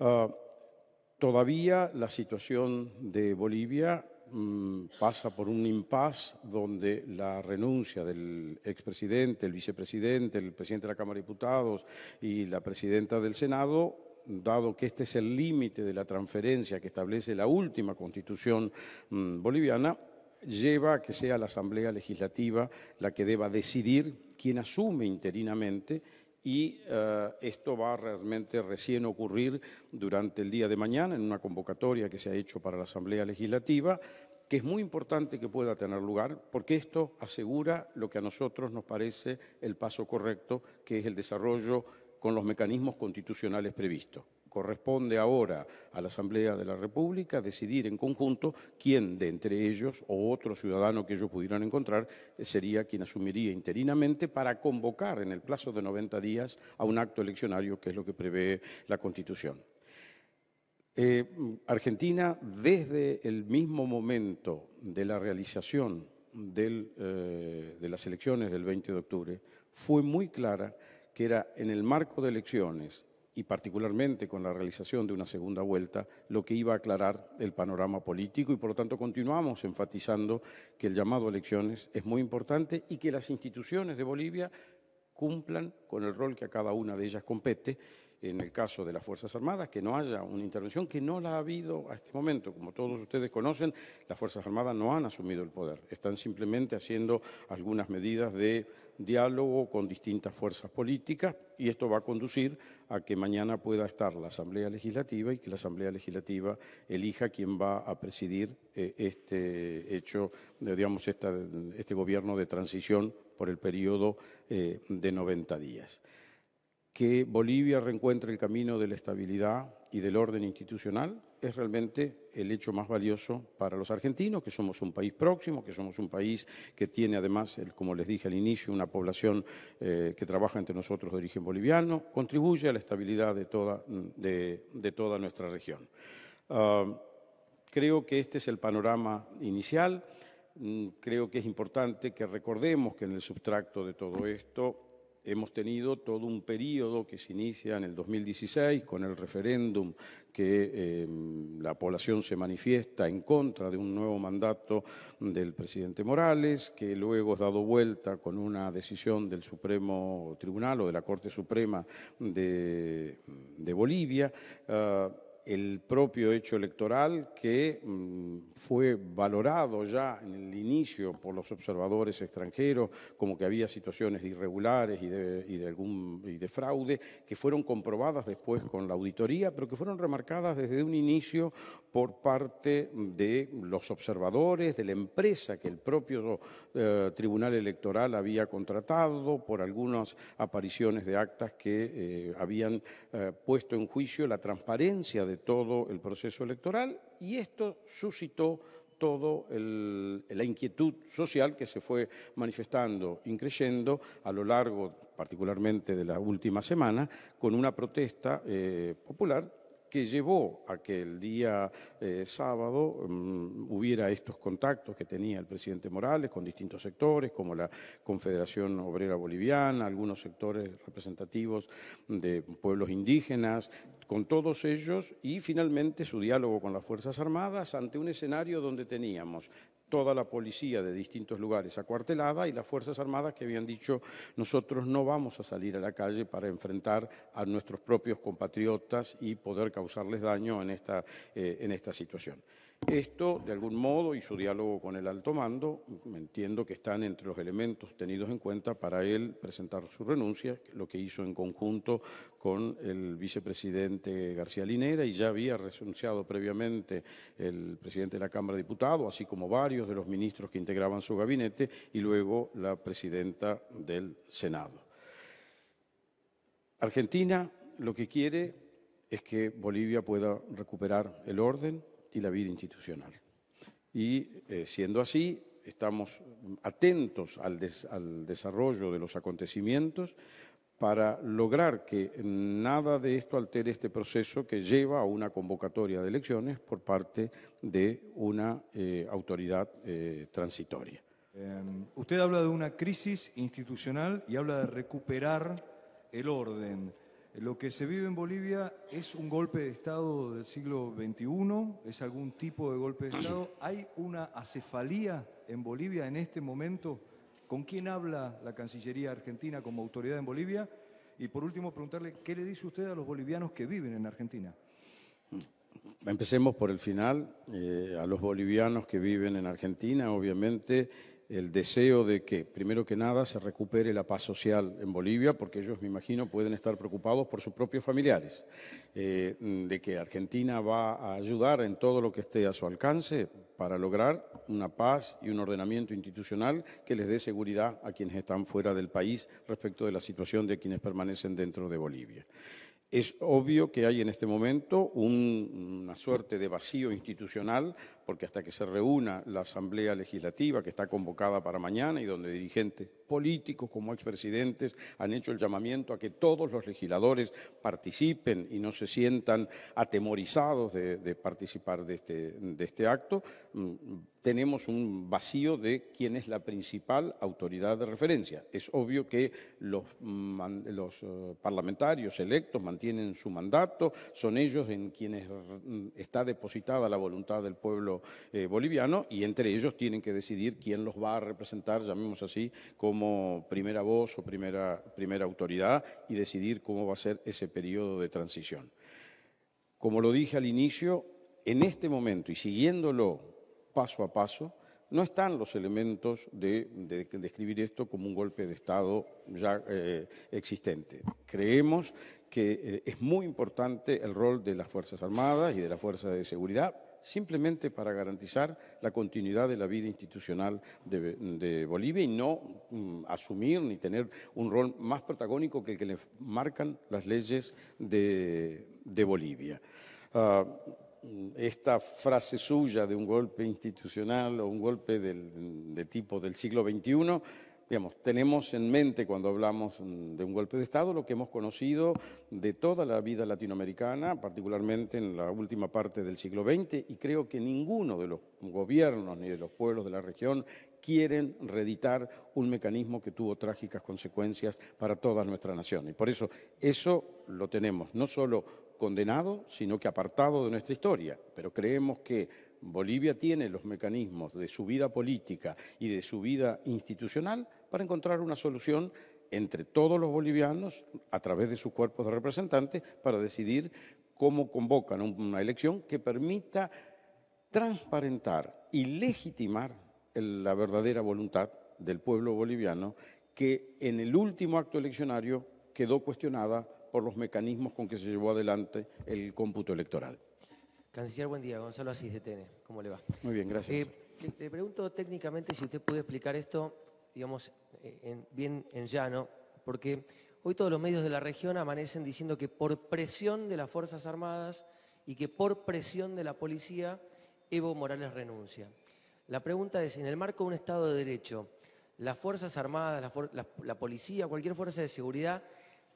Ah, todavía la situación de Bolivia mm, pasa por un impas donde la renuncia del expresidente, el vicepresidente, el presidente de la Cámara de Diputados y la presidenta del Senado dado que este es el límite de la transferencia que establece la última constitución mm, boliviana, lleva a que sea la Asamblea Legislativa la que deba decidir quién asume interinamente y eh, esto va realmente recién a ocurrir durante el día de mañana en una convocatoria que se ha hecho para la Asamblea Legislativa, que es muy importante que pueda tener lugar porque esto asegura lo que a nosotros nos parece el paso correcto, que es el desarrollo con los mecanismos constitucionales previstos corresponde ahora a la Asamblea de la República decidir en conjunto quién de entre ellos o otro ciudadano que ellos pudieran encontrar sería quien asumiría interinamente para convocar en el plazo de 90 días a un acto eleccionario, que es lo que prevé la Constitución. Eh, Argentina, desde el mismo momento de la realización eh, de las elecciones del 20 de octubre, fue muy clara que era en el marco de elecciones y particularmente con la realización de una segunda vuelta, lo que iba a aclarar el panorama político y por lo tanto continuamos enfatizando que el llamado a elecciones es muy importante y que las instituciones de Bolivia cumplan con el rol que a cada una de ellas compete en el caso de las Fuerzas Armadas, que no haya una intervención que no la ha habido a este momento. Como todos ustedes conocen, las Fuerzas Armadas no han asumido el poder, están simplemente haciendo algunas medidas de diálogo con distintas fuerzas políticas y esto va a conducir a que mañana pueda estar la Asamblea Legislativa y que la Asamblea Legislativa elija quién va a presidir eh, este hecho, eh, digamos, este gobierno de transición por el periodo eh, de 90 días que Bolivia reencuentre el camino de la estabilidad y del orden institucional es realmente el hecho más valioso para los argentinos, que somos un país próximo, que somos un país que tiene además, como les dije al inicio, una población eh, que trabaja entre nosotros de origen boliviano, contribuye a la estabilidad de toda, de, toda nuestra región. Ah, creo que este es el panorama inicial. Mm, creo que es importante que recordemos que en el subtracto de todo esto hemos tenido todo un periodo que se inicia en el 2016 con el referéndum que em, la población se manifiesta en contra de un nuevo mandato del presidente Morales, que luego es dado vuelta con una decisión del Supremo Tribunal o de la Corte Suprema de, Bolivia. Ah, el propio hecho electoral que mm, fue valorado ya en el inicio por los observadores extranjeros como que había situaciones irregulares y de, de fraude que fueron comprobadas después con la auditoría, pero que fueron remarcadas desde un inicio por parte de los observadores, de la empresa que el propio eh, Tribunal Electoral había contratado por algunas apariciones de actas que eh, habían eh, puesto en juicio la transparencia de todo el proceso electoral y esto suscitó toda la inquietud social que se fue manifestando, increyendo a lo largo, particularmente de la última semana, con una protesta eh, popular que llevó a que el día eh, sábado mm, hubiera estos contactos que tenía el presidente Morales con distintos sectores, como la Confederación Obrera Boliviana, algunos sectores representativos de pueblos indígenas, con todos ellos, y finalmente su diálogo con las Fuerzas Armadas ante un escenario donde teníamos toda la policía de distintos lugares acuartelada y las Fuerzas Armadas que habían dicho nosotros no vamos a salir a la calle para enfrentar a nuestros propios compatriotas y poder causarles daño en esta, eh, en esta situación. Esto, de algún modo, y su diálogo con el alto mando, entiendo que están entre los elementos tenidos en cuenta para él presentar su renuncia, lo que hizo en conjunto con el vicepresidente García Linera, y ya había renunciado previamente el presidente de la Cámara de Diputados, así como varios de los ministros que integraban su gabinete, y luego la presidenta del Senado. Argentina lo que quiere es que Bolivia pueda recuperar el orden, y la vida institucional. Y eh, siendo así, estamos atentos al, desarrollo de los acontecimientos para lograr que nada de esto altere este proceso que lleva a una convocatoria de elecciones por parte de una eh, autoridad eh, transitoria. Em, usted habla de una crisis institucional y habla de recuperar el orden. Lo que se vive en Bolivia es un golpe de Estado del siglo XXI, es algún tipo de golpe de Estado. ¿Hay una acefalía en Bolivia en este momento? ¿Con quién habla la Cancillería argentina como autoridad en Bolivia? Y por último, preguntarle, ¿qué le dice usted a los bolivianos que viven en Argentina? Empecemos por el final. Eh, a los bolivianos que viven en Argentina, obviamente, el deseo de que, primero que nada, se recupere la paz social en Bolivia, porque ellos, me imagino, pueden estar preocupados por sus propios familiares, eh, de que Argentina va a ayudar en todo lo que esté a su alcance para lograr una paz y un ordenamiento institucional que les dé seguridad a quienes están fuera del país respecto de la situación de quienes permanecen dentro de Bolivia. Es obvio que hay en este momento una suerte de vacío institucional porque hasta que se reúna la Asamblea Legislativa, que está convocada para mañana y donde dirigentes políticos como expresidentes han hecho el llamamiento a que todos los legisladores participen y no se sientan atemorizados de, participar de este, este acto, mm, tenemos un vacío de quién es la principal autoridad de referencia. Es obvio que los, eh, parlamentarios electos mantienen su mandato, son ellos en quienes mm, está depositada la voluntad del pueblo eh, boliviano y entre ellos tienen que decidir quién los va a representar, llamemos así, como primera voz o primera, primera autoridad y decidir cómo va a ser ese periodo de transición. Como lo dije al inicio, en este momento y siguiéndolo paso a paso, no están los elementos de, describir esto como un golpe de Estado ya eh, existente. Creemos que eh, es muy importante el rol de las Fuerzas Armadas y de la Fuerza de Seguridad, simplemente para garantizar la continuidad de la vida institucional de, Bolivia y no mm, asumir ni tener un rol más protagónico que el que le marcan las leyes de, Bolivia. Ah, esta frase suya de un golpe institucional o un golpe de tipo del siglo XXI tenemos en mente cuando hablamos mm, de un golpe de Estado lo que hemos conocido de toda la vida latinoamericana, particularmente en la última parte del siglo XX, y creo que ninguno de los gobiernos ni de los pueblos de la región quieren reeditar un mecanismo que tuvo trágicas consecuencias para toda nuestra nación. Y por eso eso lo tenemos, no solo condenado, sino que apartado de nuestra historia. Pero creemos que Bolivia tiene los mecanismos de su vida política y de su vida institucional para encontrar una solución entre todos los bolivianos a través de sus cuerpos de representantes para decidir cómo convocan una elección que permita transparentar y legitimar la verdadera voluntad del pueblo boliviano que en el último acto eleccionario quedó cuestionada por los mecanismos con que se llevó adelante el cómputo electoral. Canciller, buen día. Gonzalo Asís de TN. ¿Cómo le va? Muy bien, gracias. Eh, le, pregunto técnicamente si usted puede explicar esto, digamos, eh, bien en llano, porque hoy todos los medios de la región amanecen diciendo que por presión de las Fuerzas Armadas y que por presión de la policía, Evo Morales renuncia. La pregunta es, en el marco de un Estado de Derecho, las Fuerzas Armadas, la policía, cualquier fuerza de seguridad,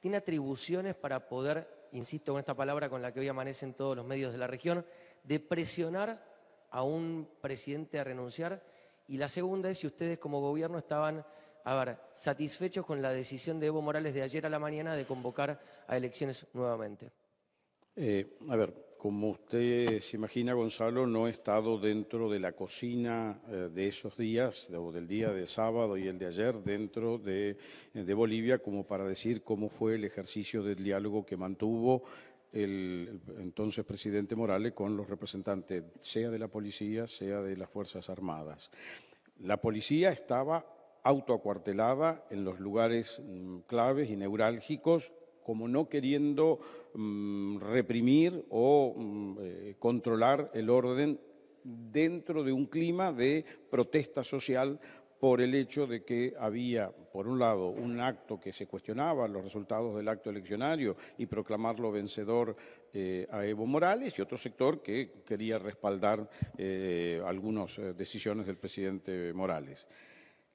tiene atribuciones para poder insisto con esta palabra con la que hoy amanecen todos los medios de la región, de presionar a un presidente a renunciar. Y la segunda es si ustedes como gobierno estaban, a ver, satisfechos con la decisión de Evo Morales de ayer a la mañana de convocar a elecciones nuevamente. Eh, a ver, como usted se imagina, Gonzalo, no he estado dentro de la cocina eh, de esos días, o del día de sábado y el de ayer, dentro eh, de, Bolivia, como para decir cómo fue el ejercicio del diálogo que mantuvo el, el entonces presidente Morales con los representantes, sea de la policía, sea de las Fuerzas Armadas. La policía estaba autoacuartelada en los lugares mm, claves y neurálgicos como no queriendo mm, reprimir o mm, eh, controlar el orden dentro de un clima de protesta social por el hecho de que había, por un lado, un acto que se cuestionaba los resultados del acto eleccionario y proclamarlo vencedor eh, a Evo Morales, y otro sector que quería respaldar eh, algunas decisiones del presidente Morales.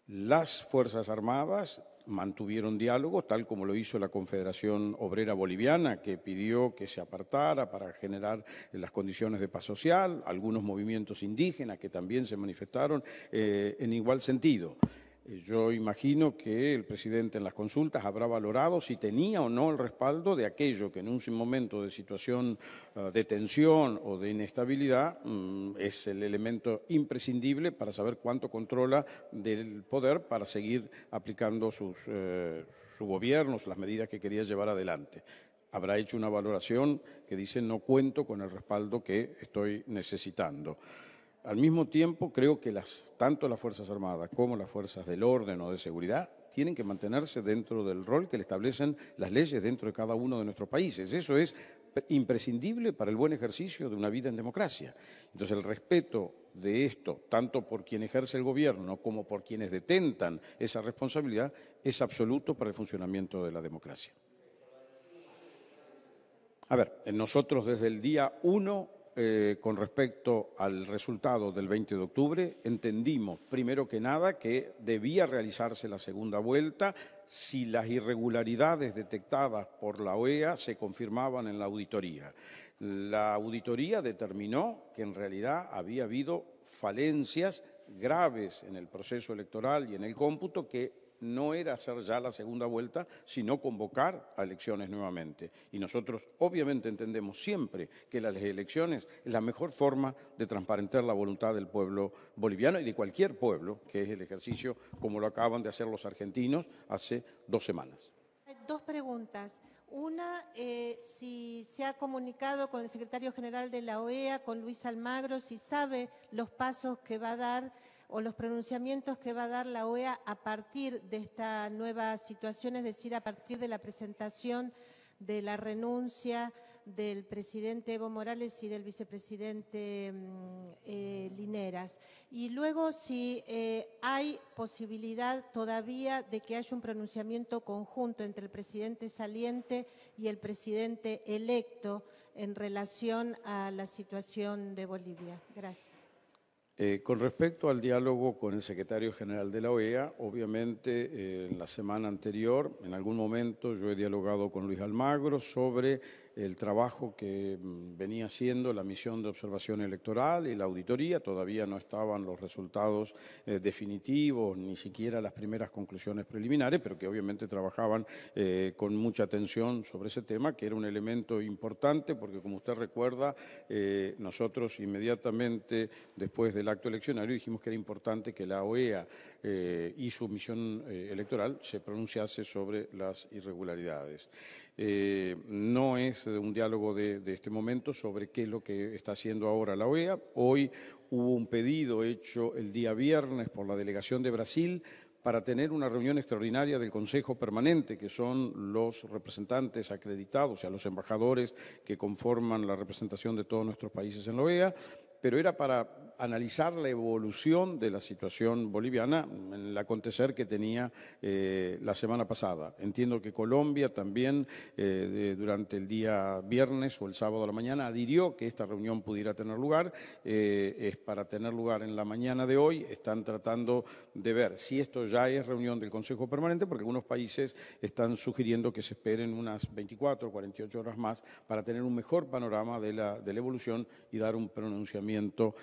Las Fuerzas Armadas mantuvieron diálogo, tal como lo hizo la Confederación Obrera Boliviana, que pidió que se apartara para generar eh, las condiciones de paz social, algunos movimientos indígenas que también se manifestaron eh, en igual sentido. Eh, yo imagino que el presidente en las consultas habrá valorado si tenía o no el respaldo de aquello que en un momento de situación ah, de tensión o de inestabilidad mm, es el elemento imprescindible para saber cuánto controla del poder para seguir aplicando sus, gobiernos eh, su gobierno, las medidas que quería llevar adelante habrá hecho una valoración que dice no cuento con el respaldo que estoy necesitando. Al mismo tiempo, creo que tanto las Fuerzas Armadas como las Fuerzas del Orden o de Seguridad tienen que mantenerse dentro del rol que le establecen las leyes dentro de cada uno de nuestros países. Eso es imprescindible para el buen ejercicio de una vida en democracia. Entonces, el respeto de esto, tanto por quien ejerce el gobierno como por quienes detentan esa responsabilidad, es absoluto para el funcionamiento de la democracia. A ver, nosotros desde el día 1 eh, con respecto al resultado del 20 de octubre, entendimos, primero que nada, que debía realizarse la segunda vuelta si las irregularidades detectadas por la OEA se confirmaban en la auditoría. La auditoría determinó que en realidad había habido falencias graves en el proceso electoral y en el cómputo que no era hacer ya la segunda vuelta, sino convocar a elecciones nuevamente. Y nosotros obviamente entendemos siempre que las elecciones es la mejor forma de transparentar la voluntad del pueblo boliviano y de cualquier pueblo, que es el ejercicio como lo acaban de hacer los argentinos hace dos semanas. Dos preguntas. Una, eh, si se ha comunicado con el secretario general de la OEA, con Luis Almagro, si sabe los pasos que va a dar o los pronunciamientos que va a dar la OEA a partir de esta nueva situación, es decir, a partir de la presentación de la renuncia del presidente Evo Morales y del vicepresidente mm, eh, Lineras. Y luego si eh, hay posibilidad todavía de que haya un pronunciamiento conjunto entre el presidente saliente y el presidente electo en relación a la situación de Bolivia. Gracias. Eh, con respecto al diálogo con el secretario general de la OEA, obviamente en eh, la semana anterior, en algún momento, yo he dialogado con Luis Almagro sobre el trabajo que mm, venía haciendo la misión de observación electoral y la auditoría. Todavía no estaban los resultados eh, definitivos, ni siquiera las primeras conclusiones preliminares, pero que obviamente trabajaban eh, con mucha atención sobre ese tema, que era un elemento importante porque, como usted recuerda, eh, nosotros inmediatamente después del acto eleccionario dijimos que era importante que la OEA y su misión electoral se pronunciase sobre las irregularidades. Eh, no es un diálogo de, de, este momento sobre qué es lo que está haciendo ahora la OEA. Hoy hubo un pedido hecho el día viernes por la delegación de Brasil para tener una reunión extraordinaria del Consejo Permanente, que son los representantes acreditados, o sea, los embajadores que conforman la representación de todos nuestros países en la OEA, pero era para analizar la evolución de la situación boliviana en el acontecer que tenía eh, la semana pasada. Entiendo que Colombia también eh, durante el día viernes o el sábado a la mañana adhirió que esta reunión pudiera tener lugar. Eh, es para tener lugar en la mañana de hoy. Están tratando de ver si esto ya es reunión del Consejo Permanente, porque algunos países están sugiriendo que se esperen unas 24 o 48 horas más para tener un mejor panorama de la, de evolución y dar un pronunciamiento.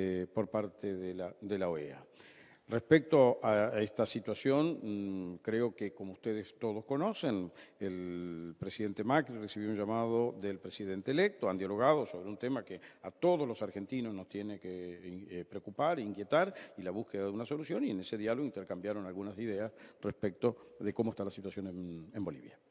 Eh, por parte de la, OEA. E respecto a, esta situación, mm, creo que como ustedes todos conocen, el presidente Macri recibió un llamado del presidente electo, han dialogado sobre un tema que a todos los argentinos nos tiene que eh, preocupar, inquietar, y la búsqueda de una solución, y en ese diálogo intercambiaron algunas ideas respecto de cómo está la situación en Bolivia.